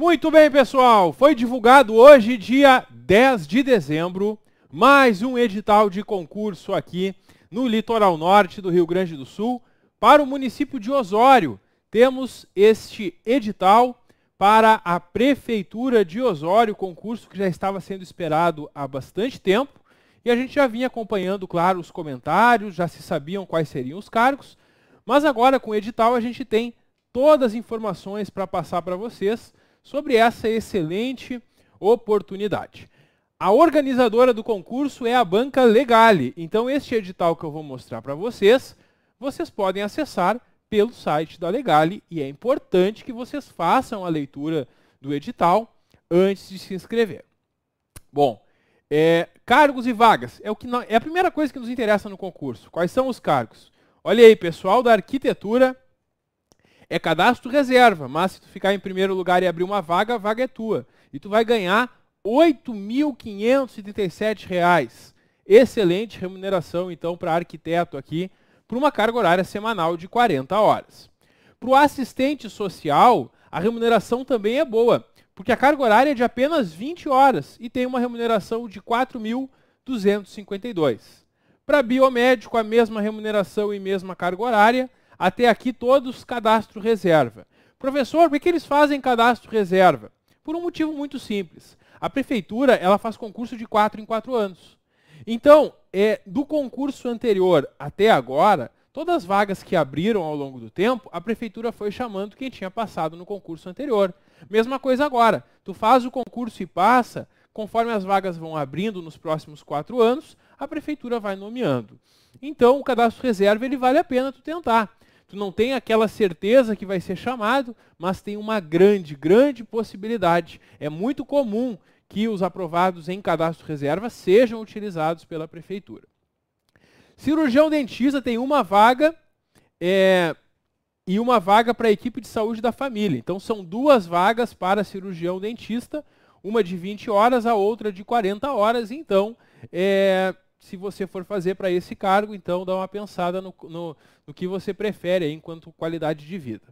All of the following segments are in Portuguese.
Muito bem, pessoal. Foi divulgado hoje, dia 10 de dezembro, mais um edital de concurso aqui no litoral norte do Rio Grande do Sul para o município de Osório. Temos este edital para a Prefeitura de Osório, concurso que já estava sendo esperado há bastante tempo. E a gente já vinha acompanhando, claro, os comentários, já se sabiam quais seriam os cargos. Mas agora, com o edital, a gente tem todas as informações para passar para vocês sobre essa excelente oportunidade. A organizadora do concurso é a Banca Legale. Então, este edital que eu vou mostrar para vocês, vocês podem acessar pelo site da Legale e é importante que vocês façam a leitura do edital antes de se inscrever. Bom, é, cargos e vagas é, o que não, é a primeira coisa que nos interessa no concurso. Quais são os cargos? Olha aí, pessoal da arquitetura, é cadastro reserva, mas se tu ficar em primeiro lugar e abrir uma vaga, a vaga é tua. E tu vai ganhar R$ 8.537. Excelente remuneração, então, para arquiteto aqui, por uma carga horária semanal de 40 horas. Para o assistente social, a remuneração também é boa, porque a carga horária é de apenas 20 horas e tem uma remuneração de R$ 4.252. Para biomédico, a mesma remuneração e mesma carga horária, até aqui todos cadastro reserva. Professor, por que eles fazem cadastro reserva? Por um motivo muito simples. A prefeitura ela faz concurso de 4 em 4 anos. Então, é, do concurso anterior até agora, todas as vagas que abriram ao longo do tempo, a prefeitura foi chamando quem tinha passado no concurso anterior. Mesma coisa agora. Tu faz o concurso e passa, conforme as vagas vão abrindo nos próximos quatro anos, a prefeitura vai nomeando. Então, o cadastro reserva ele vale a pena tu tentar. Tu não tem aquela certeza que vai ser chamado, mas tem uma grande, grande possibilidade. É muito comum que os aprovados em cadastro reserva sejam utilizados pela prefeitura. Cirurgião dentista tem uma vaga é, e uma vaga para a equipe de saúde da família. Então são duas vagas para cirurgião dentista, uma de 20 horas, a outra de 40 horas. Então, é, se você for fazer para esse cargo, então dá uma pensada no, no, no que você prefere aí, enquanto qualidade de vida.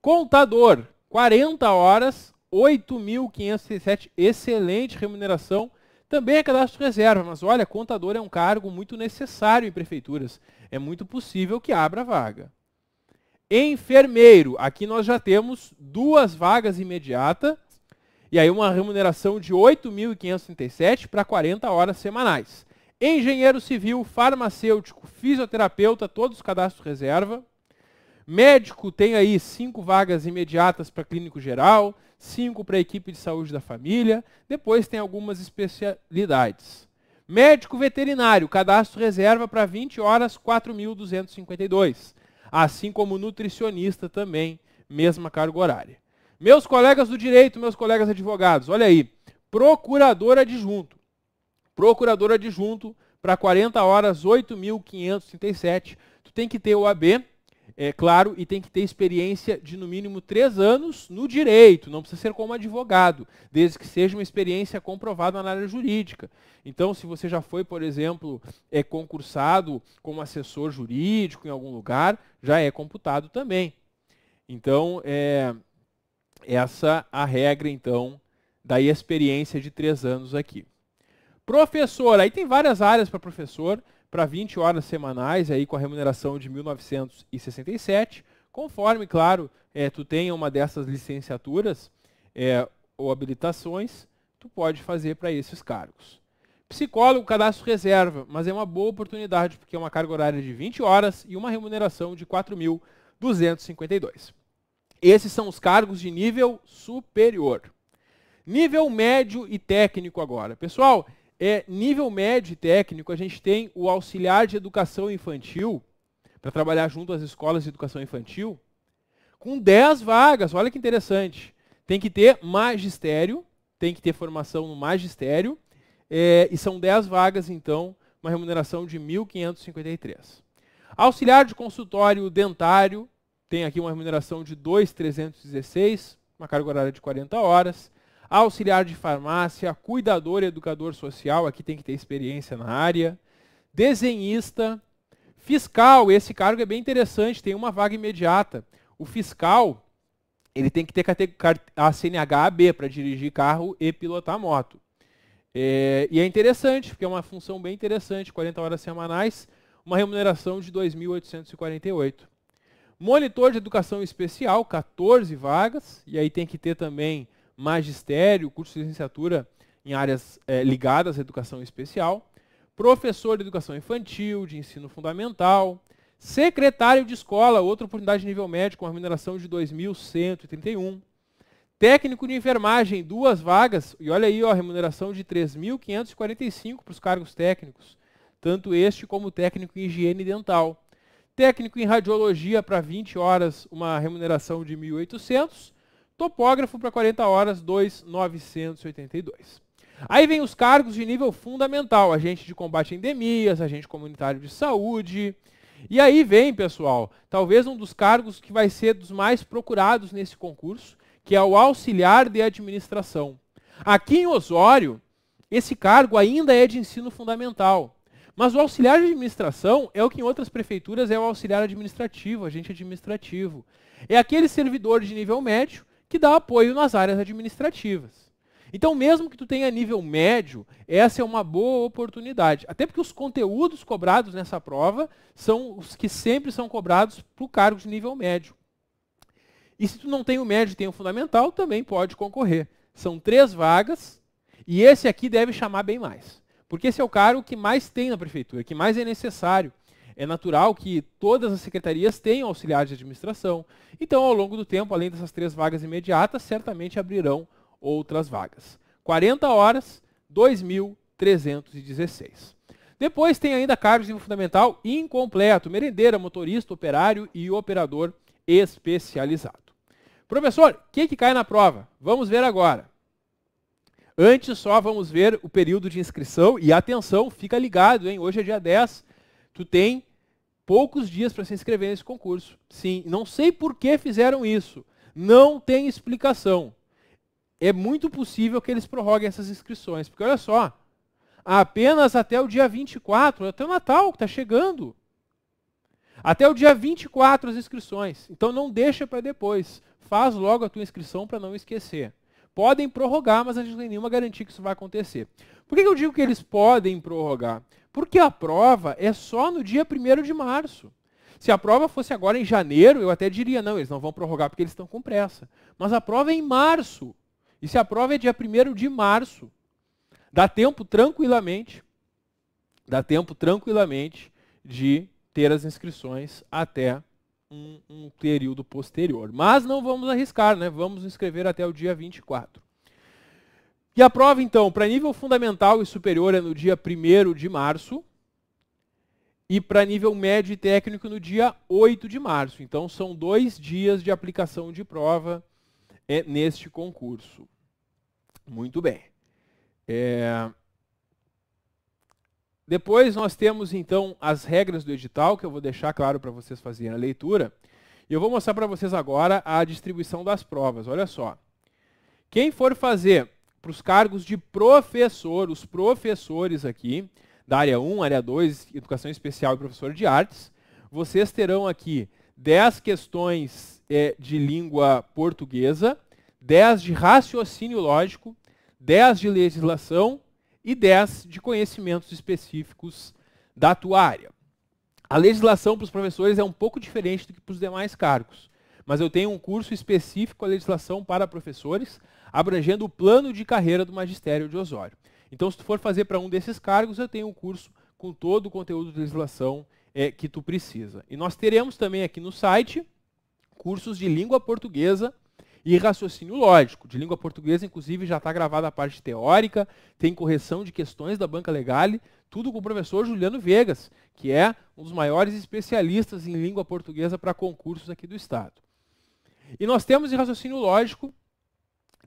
Contador, 40 horas, 8.507, excelente remuneração. Também é cadastro reserva, mas olha, contador é um cargo muito necessário em prefeituras. É muito possível que abra vaga. Enfermeiro, aqui nós já temos duas vagas imediatas e aí uma remuneração de 8.537 para 40 horas semanais engenheiro civil, farmacêutico, fisioterapeuta, todos os cadastros reserva. Médico tem aí cinco vagas imediatas para clínico geral, cinco para equipe de saúde da família, depois tem algumas especialidades. Médico veterinário, cadastro reserva para 20 horas, 4.252. Assim como nutricionista também, mesma carga horária. Meus colegas do direito, meus colegas advogados, olha aí, procurador adjunto procurador adjunto, para 40 horas, 8.537. Tu tem que ter o AB, é claro, e tem que ter experiência de no mínimo 3 anos no direito, não precisa ser como advogado, desde que seja uma experiência comprovada na área jurídica. Então, se você já foi, por exemplo, é concursado como assessor jurídico em algum lugar, já é computado também. Então, é essa a regra, então, da experiência de três anos aqui. Professor, aí tem várias áreas para professor, para 20 horas semanais, aí com a remuneração de 1967, conforme, claro, é, tu tenha uma dessas licenciaturas é, ou habilitações, tu pode fazer para esses cargos. Psicólogo, cadastro reserva, mas é uma boa oportunidade, porque é uma carga horária de 20 horas e uma remuneração de 4.252. Esses são os cargos de nível superior. Nível médio e técnico agora. Pessoal, é, nível médio e técnico, a gente tem o auxiliar de educação infantil, para trabalhar junto às escolas de educação infantil, com 10 vagas. Olha que interessante. Tem que ter magistério, tem que ter formação no magistério, é, e são 10 vagas, então, uma remuneração de 1.553. Auxiliar de consultório dentário, tem aqui uma remuneração de 2.316, uma carga horária de 40 horas auxiliar de farmácia, cuidador e educador social, aqui tem que ter experiência na área, desenhista, fiscal, esse cargo é bem interessante, tem uma vaga imediata. O fiscal, ele tem que ter a CNH AB para dirigir carro e pilotar moto. É, e é interessante, porque é uma função bem interessante, 40 horas semanais, uma remuneração de 2.848. Monitor de educação especial, 14 vagas, e aí tem que ter também magistério, curso de licenciatura em áreas é, ligadas à educação especial, professor de educação infantil, de ensino fundamental, secretário de escola, outra oportunidade de nível médio com remuneração de 2.131, técnico de enfermagem, duas vagas, e olha aí ó, a remuneração de 3.545 para os cargos técnicos, tanto este como técnico em higiene dental. Técnico em radiologia para 20 horas, uma remuneração de 1.800 Topógrafo para 40 horas, 2,982. Aí vem os cargos de nível fundamental, agente de combate a endemias, agente comunitário de saúde. E aí vem, pessoal, talvez um dos cargos que vai ser dos mais procurados nesse concurso, que é o auxiliar de administração. Aqui em Osório, esse cargo ainda é de ensino fundamental. Mas o auxiliar de administração é o que em outras prefeituras é o auxiliar administrativo, agente administrativo. É aquele servidor de nível médio que dá apoio nas áreas administrativas. Então, mesmo que tu tenha nível médio, essa é uma boa oportunidade. Até porque os conteúdos cobrados nessa prova são os que sempre são cobrados para o cargo de nível médio. E se tu não tem o médio e tem o fundamental, também pode concorrer. São três vagas e esse aqui deve chamar bem mais. Porque esse é o cargo que mais tem na prefeitura, que mais é necessário é natural que todas as secretarias tenham auxiliar de administração. Então, ao longo do tempo, além dessas três vagas imediatas, certamente abrirão outras vagas. 40 horas, 2.316. Depois tem ainda cargos de fundamental incompleto, merendeira, motorista, operário e operador especializado. Professor, o que, que cai na prova? Vamos ver agora. Antes só vamos ver o período de inscrição e atenção, fica ligado, hein? Hoje é dia 10, Tu tem poucos dias para se inscrever nesse concurso. Sim, não sei por que fizeram isso. Não tem explicação. É muito possível que eles prorroguem essas inscrições, porque olha só, apenas até o dia 24, até o Natal que está chegando. Até o dia 24 as inscrições. Então não deixa para depois. Faz logo a tua inscrição para não esquecer. Podem prorrogar, mas a gente não tem nenhuma garantia que isso vai acontecer. Por que eu digo que eles podem prorrogar? Porque a prova é só no dia 1 de março. Se a prova fosse agora em janeiro, eu até diria, não, eles não vão prorrogar porque eles estão com pressa. Mas a prova é em março. E se a prova é dia 1 de março, dá tempo tranquilamente, dá tempo tranquilamente de ter as inscrições até um, um período posterior. Mas não vamos arriscar, né? Vamos inscrever até o dia 24. E a prova, então, para nível fundamental e superior é no dia 1 de março e para nível médio e técnico no dia 8 de março. Então, são dois dias de aplicação de prova é, neste concurso. Muito bem. É... Depois nós temos, então, as regras do edital, que eu vou deixar claro para vocês fazerem a leitura. E eu vou mostrar para vocês agora a distribuição das provas. Olha só. Quem for fazer para os cargos de professor, os professores aqui, da área 1, área 2, educação especial e professor de artes, vocês terão aqui 10 questões é, de língua portuguesa, 10 de raciocínio lógico, 10 de legislação e 10 de conhecimentos específicos da tua área. A legislação para os professores é um pouco diferente do que para os demais cargos, mas eu tenho um curso específico à legislação para professores, abrangendo o plano de carreira do magistério de Osório. Então, se tu for fazer para um desses cargos, eu tenho um curso com todo o conteúdo de legislação é, que tu precisa. E nós teremos também aqui no site cursos de língua portuguesa e raciocínio lógico. De língua portuguesa, inclusive, já está gravada a parte teórica, tem correção de questões da banca Legale, tudo com o professor Juliano Vegas, que é um dos maiores especialistas em língua portuguesa para concursos aqui do Estado. E nós temos em raciocínio lógico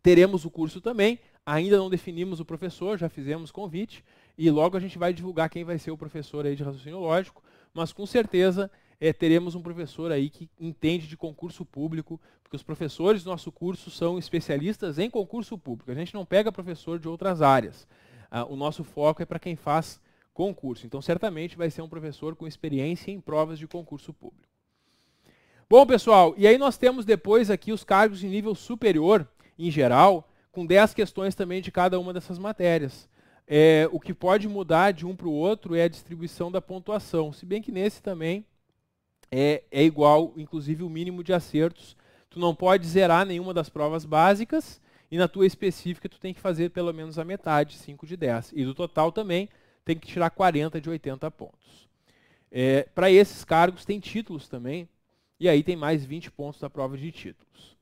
Teremos o curso também, ainda não definimos o professor, já fizemos convite, e logo a gente vai divulgar quem vai ser o professor aí de raciocínio lógico, mas com certeza é, teremos um professor aí que entende de concurso público, porque os professores do nosso curso são especialistas em concurso público. A gente não pega professor de outras áreas. Ah, o nosso foco é para quem faz concurso. Então, certamente vai ser um professor com experiência em provas de concurso público. Bom, pessoal, e aí nós temos depois aqui os cargos de nível superior, em geral, com 10 questões também de cada uma dessas matérias. É, o que pode mudar de um para o outro é a distribuição da pontuação, se bem que nesse também é, é igual, inclusive, o mínimo de acertos. Tu não pode zerar nenhuma das provas básicas, e na tua específica tu tem que fazer pelo menos a metade, 5 de 10. E do total também tem que tirar 40 de 80 pontos. É, Para esses cargos tem títulos também, e aí tem mais 20 pontos da prova de títulos.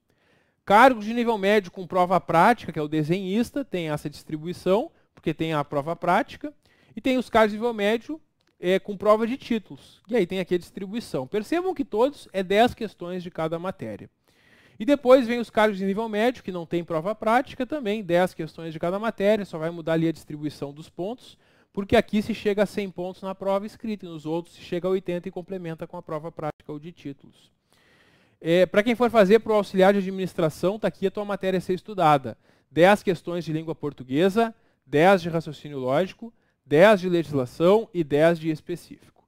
Cargos de nível médio com prova prática, que é o desenhista, tem essa distribuição, porque tem a prova prática. E tem os cargos de nível médio é, com prova de títulos. E aí tem aqui a distribuição. Percebam que todos é 10 questões de cada matéria. E depois vem os cargos de nível médio, que não tem prova prática, também 10 questões de cada matéria, só vai mudar ali a distribuição dos pontos, porque aqui se chega a 100 pontos na prova escrita, e nos outros se chega a 80 e complementa com a prova prática ou de títulos. É, para quem for fazer para o auxiliar de administração, está aqui a tua matéria a ser estudada. 10 questões de língua portuguesa, 10 de raciocínio lógico, 10 de legislação e 10 de específico.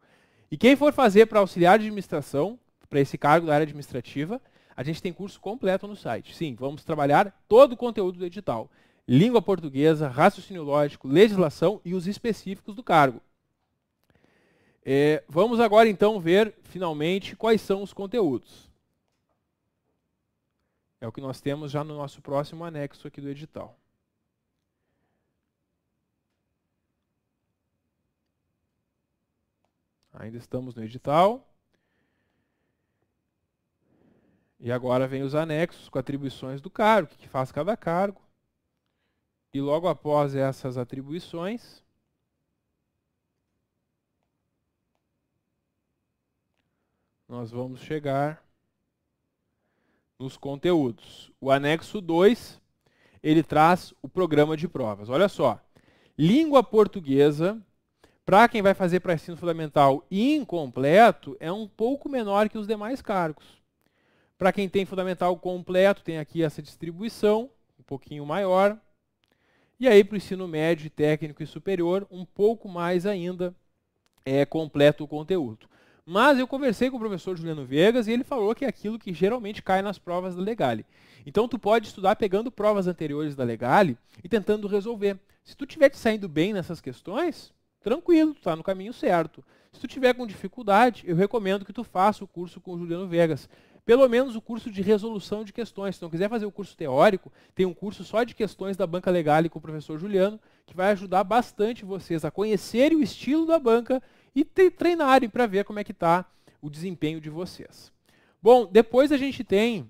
E quem for fazer para auxiliar de administração, para esse cargo da área administrativa, a gente tem curso completo no site. Sim, vamos trabalhar todo o conteúdo do edital. Língua portuguesa, raciocínio lógico, legislação e os específicos do cargo. É, vamos agora então ver, finalmente, quais são os conteúdos. É o que nós temos já no nosso próximo anexo aqui do edital. Ainda estamos no edital. E agora vem os anexos com atribuições do cargo, o que faz cada cargo. E logo após essas atribuições, nós vamos chegar nos conteúdos. O anexo 2, ele traz o programa de provas. Olha só, língua portuguesa, para quem vai fazer para ensino fundamental incompleto, é um pouco menor que os demais cargos. Para quem tem fundamental completo, tem aqui essa distribuição, um pouquinho maior. E aí, para o ensino médio, técnico e superior, um pouco mais ainda é completo o conteúdo. Mas eu conversei com o professor Juliano Vegas e ele falou que é aquilo que geralmente cai nas provas da Legale. Então tu pode estudar pegando provas anteriores da Legale e tentando resolver. Se tu tiver te saindo bem nessas questões, tranquilo, tu está no caminho certo. Se tu tiver com dificuldade, eu recomendo que tu faça o curso com o Juliano Vegas pelo menos o curso de resolução de questões. Se não quiser fazer o curso teórico, tem um curso só de questões da banca legal com o professor Juliano, que vai ajudar bastante vocês a conhecerem o estilo da banca e treinarem para ver como é que está o desempenho de vocês. Bom, depois a gente tem,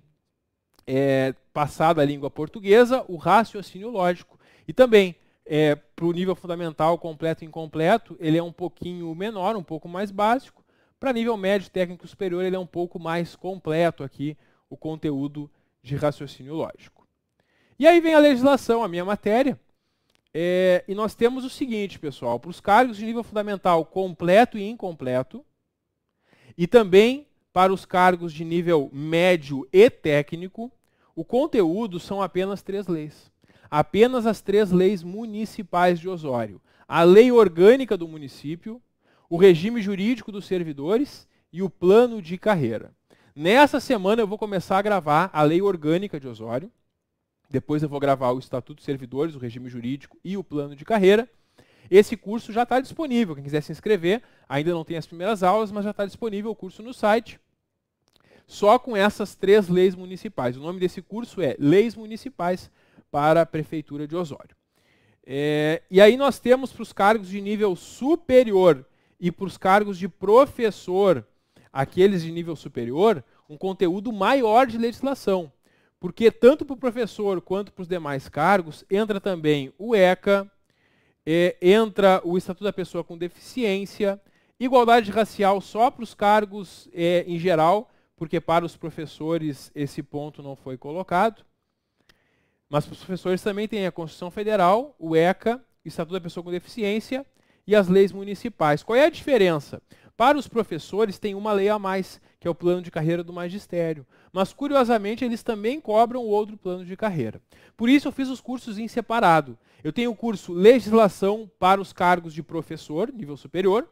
é, passada a língua portuguesa, o raciocínio lógico. E também, é, para o nível fundamental completo e incompleto, ele é um pouquinho menor, um pouco mais básico. Para nível médio, técnico superior, ele é um pouco mais completo aqui, o conteúdo de raciocínio lógico. E aí vem a legislação, a minha matéria. É, e nós temos o seguinte, pessoal, para os cargos de nível fundamental completo e incompleto, e também para os cargos de nível médio e técnico, o conteúdo são apenas três leis. Apenas as três leis municipais de Osório. A lei orgânica do município, o regime jurídico dos servidores e o plano de carreira. Nessa semana eu vou começar a gravar a Lei Orgânica de Osório. Depois eu vou gravar o Estatuto dos Servidores, o regime jurídico e o plano de carreira. Esse curso já está disponível. Quem quiser se inscrever, ainda não tem as primeiras aulas, mas já está disponível o curso no site. Só com essas três leis municipais. O nome desse curso é Leis Municipais para a Prefeitura de Osório. É, e aí nós temos para os cargos de nível superior e para os cargos de professor, aqueles de nível superior, um conteúdo maior de legislação. Porque tanto para o professor quanto para os demais cargos entra também o ECA, é, entra o Estatuto da Pessoa com Deficiência, igualdade racial só para os cargos é, em geral, porque para os professores esse ponto não foi colocado. Mas para os professores também tem a Constituição Federal, o ECA, Estatuto da Pessoa com Deficiência e as leis municipais. Qual é a diferença? Para os professores, tem uma lei a mais, que é o plano de carreira do magistério. Mas, curiosamente, eles também cobram outro plano de carreira. Por isso, eu fiz os cursos em separado. Eu tenho o curso Legislação para os cargos de professor, nível superior.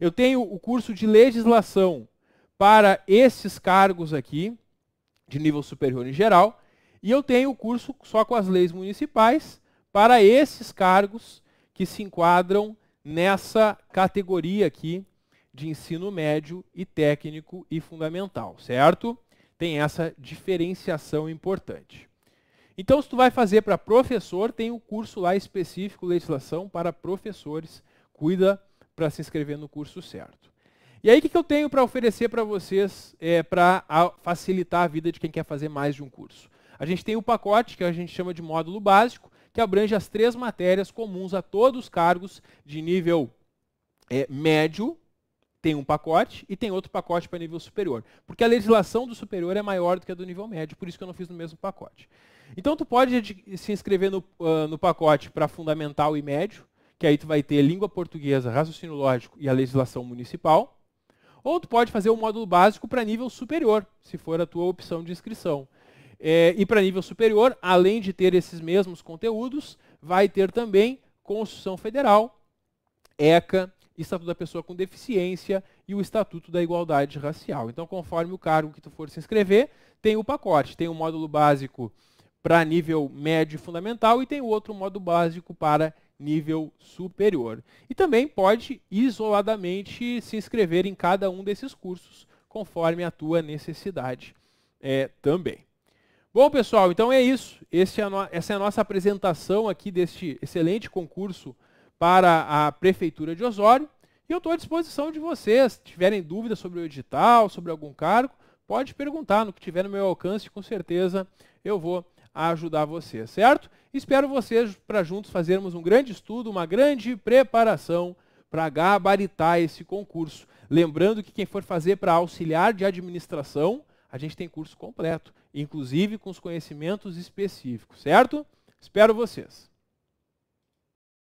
Eu tenho o curso de Legislação para esses cargos aqui, de nível superior em geral. E eu tenho o curso só com as leis municipais para esses cargos que se enquadram nessa categoria aqui de ensino médio e técnico e fundamental, certo? Tem essa diferenciação importante. Então, se tu vai fazer para professor, tem um curso lá específico, legislação para professores, cuida para se inscrever no curso certo. E aí, o que, que eu tenho para oferecer para vocês é, para facilitar a vida de quem quer fazer mais de um curso? A gente tem o pacote, que a gente chama de módulo básico, que abrange as três matérias comuns a todos os cargos de nível é, médio, tem um pacote e tem outro pacote para nível superior. Porque a legislação do superior é maior do que a do nível médio, por isso que eu não fiz no mesmo pacote. Então tu pode se inscrever no, uh, no pacote para fundamental e médio, que aí tu vai ter língua portuguesa, raciocínio lógico e a legislação municipal. Ou tu pode fazer o módulo básico para nível superior, se for a tua opção de inscrição. É, e para nível superior, além de ter esses mesmos conteúdos, vai ter também Constituição Federal, ECA, Estatuto da Pessoa com Deficiência e o Estatuto da Igualdade Racial. Então, conforme o cargo que tu for se inscrever, tem o pacote, tem o um módulo básico para nível médio e fundamental e tem outro módulo básico para nível superior. E também pode isoladamente se inscrever em cada um desses cursos, conforme a tua necessidade é, também. Bom, pessoal, então é isso. É essa é a nossa apresentação aqui deste excelente concurso para a Prefeitura de Osório. E eu estou à disposição de vocês. Se tiverem dúvidas sobre o edital, sobre algum cargo, pode perguntar no que tiver no meu alcance, com certeza eu vou ajudar vocês, certo? Espero vocês para juntos fazermos um grande estudo, uma grande preparação para gabaritar esse concurso. Lembrando que quem for fazer para auxiliar de administração, a gente tem curso completo inclusive com os conhecimentos específicos, certo? Espero vocês.